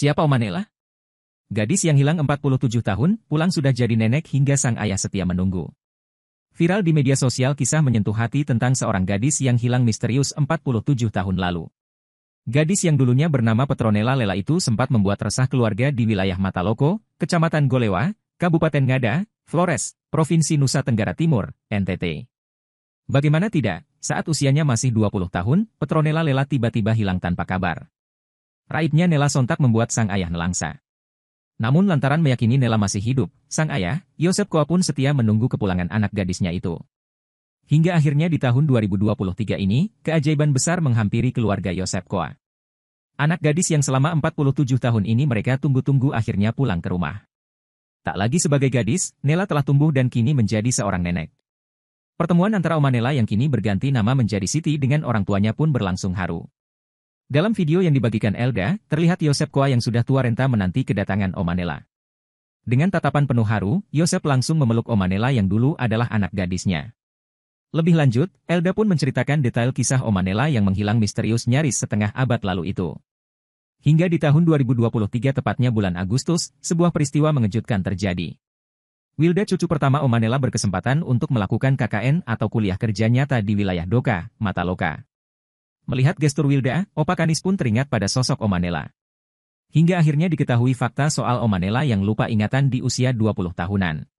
Siapa Omanela? Gadis yang hilang 47 tahun, pulang sudah jadi nenek hingga sang ayah setia menunggu. Viral di media sosial kisah menyentuh hati tentang seorang gadis yang hilang misterius 47 tahun lalu. Gadis yang dulunya bernama Petronella Lela itu sempat membuat resah keluarga di wilayah Mataloko, Kecamatan Golewa, Kabupaten Ngada, Flores, Provinsi Nusa Tenggara Timur, NTT. Bagaimana tidak, saat usianya masih 20 tahun, Petronella Lela tiba-tiba hilang tanpa kabar. Raibnya Nela sontak membuat sang ayah nelangsa. Namun lantaran meyakini Nela masih hidup, sang ayah, Yosep Koa pun setia menunggu kepulangan anak gadisnya itu. Hingga akhirnya di tahun 2023 ini, keajaiban besar menghampiri keluarga Yosep Koa. Anak gadis yang selama 47 tahun ini mereka tunggu-tunggu akhirnya pulang ke rumah. Tak lagi sebagai gadis, Nela telah tumbuh dan kini menjadi seorang nenek. Pertemuan antara Oma Nela yang kini berganti nama menjadi Siti dengan orang tuanya pun berlangsung haru. Dalam video yang dibagikan Elda, terlihat Yosep Koa yang sudah tua renta menanti kedatangan Omanela. Dengan tatapan penuh haru, Yosep langsung memeluk Omanela yang dulu adalah anak gadisnya. Lebih lanjut, Elda pun menceritakan detail kisah Omanela yang menghilang misterius nyaris setengah abad lalu itu. Hingga di tahun 2023 tepatnya bulan Agustus, sebuah peristiwa mengejutkan terjadi. Wilda cucu pertama Omanela berkesempatan untuk melakukan KKN atau kuliah kerja nyata di wilayah Doka, Mataloka. Melihat gestur Wilda, Opa Kanis pun teringat pada sosok Omanela. Hingga akhirnya diketahui fakta soal Omanela yang lupa ingatan di usia 20 tahunan.